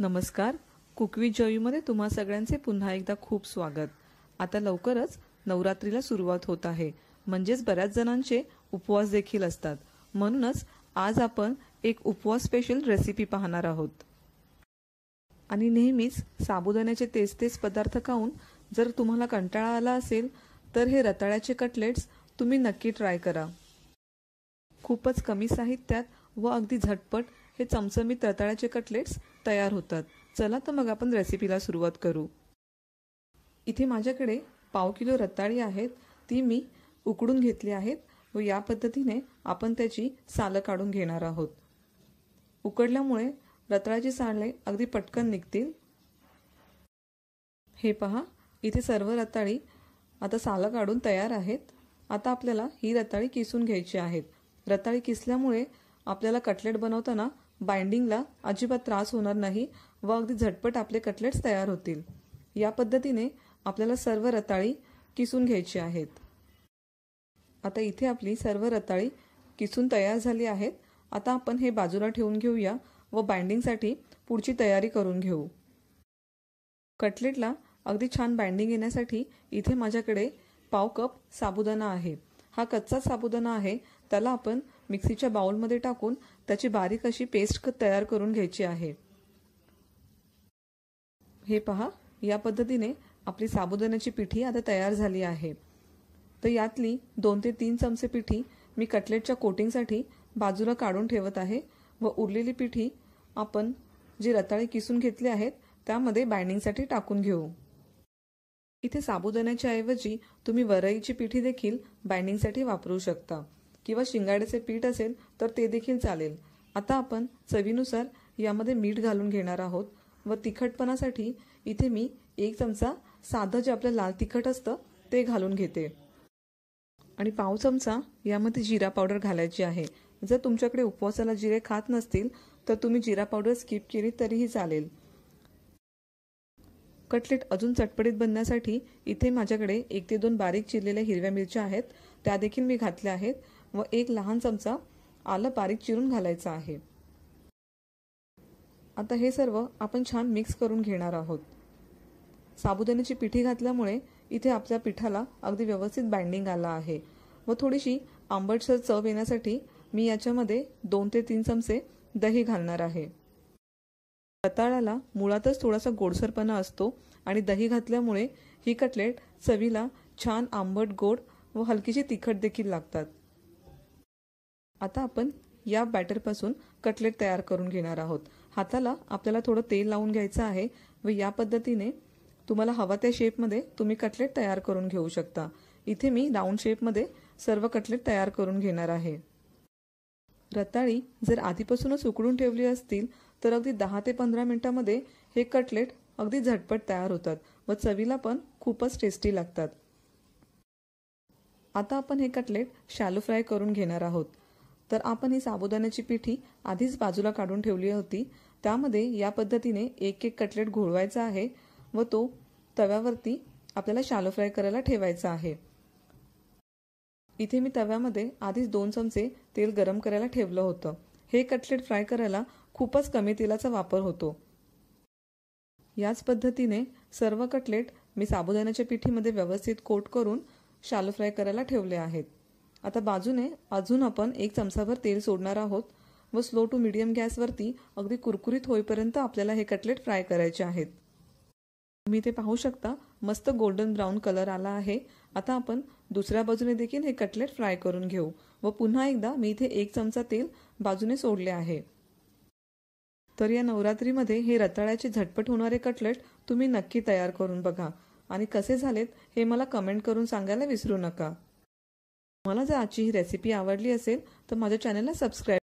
नमस्कार कुकवी जयूमध्ये तुम्हा सगळ्यांचे पुन्हा एकदा खूप स्वागत आता लवकरच नवरात्रीला सुरुवात होत आहे म्हणजेच बऱ्याच जणांचे उपवास देखील असतात म्हणूनच आज आपण एक उपवास स्पेशल रेसिपी पाहणार आहोत आणि नेहमीच साबुदाण्याचे तेच तेच पदार्थ खाऊन जर तुम्हाला कंटाळा आला असेल तर हे रताळ्याचे कटलेट्स तुम्ही नक्की ट्राय करा खूपच कमी साहित्यात व अगदी झटपट हे चमचमीत रताळ्याचे कटलेट्स तयार होतात चला तर मग आपण रेसिपीला सुरुवात करू इथे माझ्याकडे पाव किलो रताळी आहेत ती मी उकडून घेतली आहेत व या पद्धतीने आपण त्याची सालं काढून घेणार आहोत उकडल्यामुळे रताळ्याची साले अगदी पटकन निघतील हे पहा इथे सर्व रताळी आता सालं काढून तयार आहेत आता आपल्याला ही रताळी किसून घ्यायची आहेत रताळी किसल्यामुळे आपल्याला कटलेट बनवताना बाइंडिंगला अजिबात त्रास होणार नाही व अगदी झटपट आपले कटलेट्स तयार होतील या पद्धतीने आपल्याला सर्व रताळी किसून घ्यायची आहेत आता इथे आपली सर्व रताळी किसून तयार झाली आहेत आता आपण हे बाजूला ठेवून घेऊया व बाइंडिंगसाठी पुढची तयारी करून घेऊ कटलेटला अगदी छान बाइंडिंग येण्यासाठी इथे माझ्याकडे पाव कप साबुदाणा आहे हा कच्चा साबुदाणा आहे त्याला आपण मिक्सीच्या बाउलमध्ये टाकून त्याची बारीक अशी पेस्ट तयार करून घ्यायची आहे हे पहा या पद्धतीने आपली साबुदाण्याची पिठी आता तयार झाली आहे तर यातली दोन ते तीन चमचे पिठी मी कटलेटच्या कोटिंगसाठी बाजूला काढून ठेवत आहे व उरलेली पिठी आपण जी रताळी किसून घेतली आहेत त्यामध्ये बाइंडिंगसाठी टाकून घेऊ इथे साबुदाण्याच्या ऐवजी तुम्ही वरईची पिठी देखील बाइंडिंगसाठी वापरू शकता किंवा शिंगाड्याचे पीठ असेल तर ते देखील चालेल आता आपण चवीनुसार यामध्ये मीठ घालून घेणार आहोत व तिखटपणासाठी इथे मी एक चमचा साधं जे आपलं लाल तिखट असतं ते घालून घेते आणि पाव चमचा यामध्ये जिरा पावडर घालायची आहे जर तुमच्याकडे उपवासाला जिरे खात नसतील तर तुम्ही जिरा पावडर स्किप केली तरीही चालेल कटलेट अजून चटपटीत बनण्यासाठी इथे माझ्याकडे एक ते दोन बारीक चिरलेल्या हिरव्या मिरच्या आहेत त्या देखील मी घातल्या आहेत व एक लहान चमचा आलं बारीक चिरून घालायचं आहे आता हे सर्व आपण छान मिक्स करून घेणार आहोत साबुदाण्याची पिठी घातल्यामुळे इथे आपल्या पिठाला अगदी व्यवस्थित बाइंडिंग आला आहे व थोडीशी आंबटसर चव येण्यासाठी मी याच्यामध्ये दोन ते तीन चमचे दही घालणार आहे रताळाला मुळातच थोडासा गोडसरपणा असतो आणि दही घातल्यामुळे ही कटलेट चवीला छान आंबट गोड व हलकीशी तिखट देखील लागतात आता आपण या बॅटरपासून कटलेट तयार करून घेणार आहोत हाताला आपल्याला थोडं तेल लावून घ्यायचं आहे व या पद्धतीने तुम्हाला हवा त्या शेपमध्ये तुम्ही कटलेट तयार करून घेऊ शकता इथे मी राऊंड शेपमध्ये सर्व कटलेट तयार करून घेणार आहे रताळी जर आधीपासूनच उकडून ठेवली असतील तर अगदी दहा ते पंधरा मिनिटांमध्ये हे कटलेट अगदी झटपट तयार होतात व चवीला पण खूपच टेस्टी लागतात आता आपण हे कटलेट शालो फ्राय करून घेणार आहोत तर आपण ही साबुदाण्याची पिठी आधीच बाजूला काढून ठेवली होती त्यामध्ये या पद्धतीने एक एक कटलेट घोळवायचा आहे व तो तव्यावरती आपल्याला शालो फ्राय करायला ठेवायचा आहे इथे मी तव्यामध्ये आधीच दोन चमचे तेल गरम करायला ठेवलं होतं हे कटलेट फ्राय करायला खूपच कमी तेलाचा वापर होतो याच पद्धतीने सर्व कटलेट मी साबुदाण्याच्या पिठीमध्ये व्यवस्थित कोट करून शालो फ्राय करायला ठेवले आहेत आता बाजूने अजून आपण एक चमचाभर तेल सोडणार आहोत व स्लो टू मिडियम गॅसवरती अगदी कुरकुरीत होईपर्यंत आपल्याला हे कटलेट फ्राय करायचे आहेत तुम्ही ते पाहू शकता मस्त गोल्डन ब्राऊन कलर आला आहे आता आपण दुसऱ्या बाजूने देखील हे कटलेट फ्राय करून घेऊ व पुन्हा एकदा मी इथे एक चमचा तेल बाजूने सोडले आहे तर या नवरात्रीमध्ये हे रताळ्याचे झटपट होणारे कटलेट तुम्ही नक्की तयार करून बघा आणि कसे झालेत हे मला कमेंट करून सांगायला विसरू नका मला जर आजची ही रेसिपी आवडली असेल तर माझ्या चॅनलला सबस्क्राईब